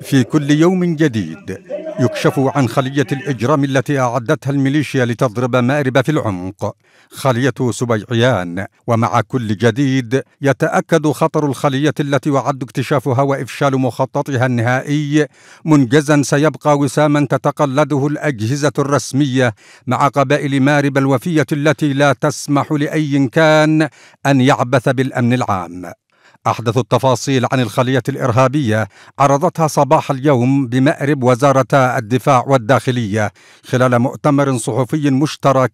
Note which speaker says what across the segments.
Speaker 1: في كل يوم جديد يكشف عن خلية الإجرام التي أعدتها الميليشيا لتضرب مأرب في العمق خلية سبيعيان ومع كل جديد يتأكد خطر الخلية التي وعد اكتشافها وإفشال مخططها النهائي منجزا سيبقى وساما تتقلده الأجهزة الرسمية مع قبائل مارب الوفية التي لا تسمح لأي كان أن يعبث بالأمن العام أحدث التفاصيل عن الخلية الإرهابية عرضتها صباح اليوم بمأرب وزارتا الدفاع والداخلية خلال مؤتمر صحفي مشترك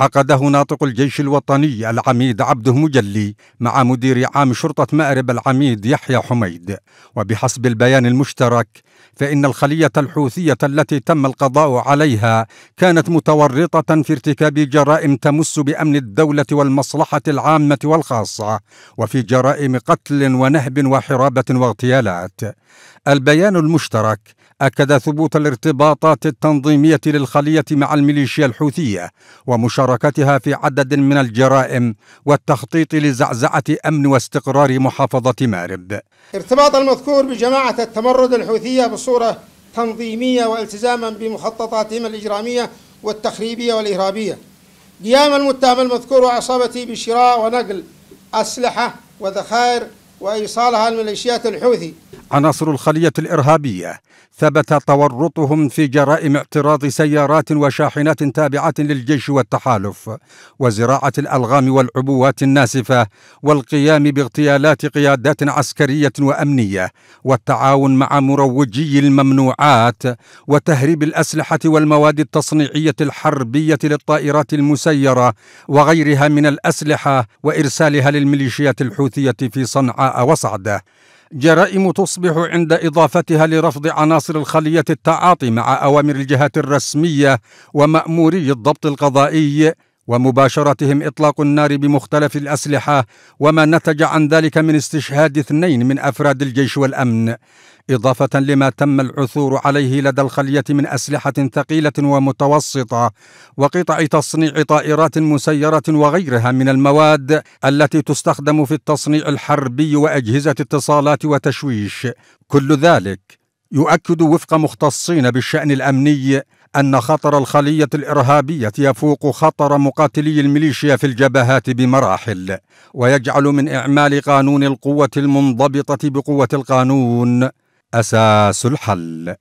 Speaker 1: عقده ناطق الجيش الوطني العميد عبده مجلي مع مدير عام شرطة مأرب العميد يحيى حميد وبحسب البيان المشترك فإن الخلية الحوثية التي تم القضاء عليها كانت متورطة في ارتكاب جرائم تمس بأمن الدولة والمصلحة العامة والخاصة، وفي جرائم قتل ونهب وحرابة واغتيالات. البيان المشترك أكد ثبوت الارتباطات التنظيمية للخلية مع الميليشيا الحوثية ومشاركتها في عدد من الجرائم والتخطيط لزعزعة أمن واستقرار محافظة مارب
Speaker 2: ارتباط المذكور بجماعة التمرد الحوثية بصورة تنظيمية والتزاما بمخططاتهم الإجرامية والتخريبية والإرهابية قيام المتهم المذكور وعصابته بشراء ونقل أسلحة وذخائر وإيصالها لميليشيات الحوثي
Speaker 1: عناصر الخلية الإرهابية ثبت تورطهم في جرائم اعتراض سيارات وشاحنات تابعة للجيش والتحالف وزراعة الألغام والعبوات الناسفة والقيام باغتيالات قيادات عسكرية وأمنية والتعاون مع مروجي الممنوعات وتهريب الأسلحة والمواد التصنيعية الحربية للطائرات المسيرة وغيرها من الأسلحة وإرسالها للميليشيات الحوثية في صنعاء وصعدة جرائم تصبح عند اضافتها لرفض عناصر الخليه التعاطي مع اوامر الجهات الرسميه وماموري الضبط القضائي ومباشرتهم اطلاق النار بمختلف الاسلحه وما نتج عن ذلك من استشهاد اثنين من افراد الجيش والامن اضافه لما تم العثور عليه لدى الخليه من اسلحه ثقيله ومتوسطه وقطع تصنيع طائرات مسيره وغيرها من المواد التي تستخدم في التصنيع الحربي واجهزه اتصالات وتشويش كل ذلك يؤكد وفق مختصين بالشان الامني أن خطر الخلية الإرهابية يفوق خطر مقاتلي الميليشيا في الجبهات بمراحل ويجعل من إعمال قانون القوة المنضبطة بقوة القانون أساس الحل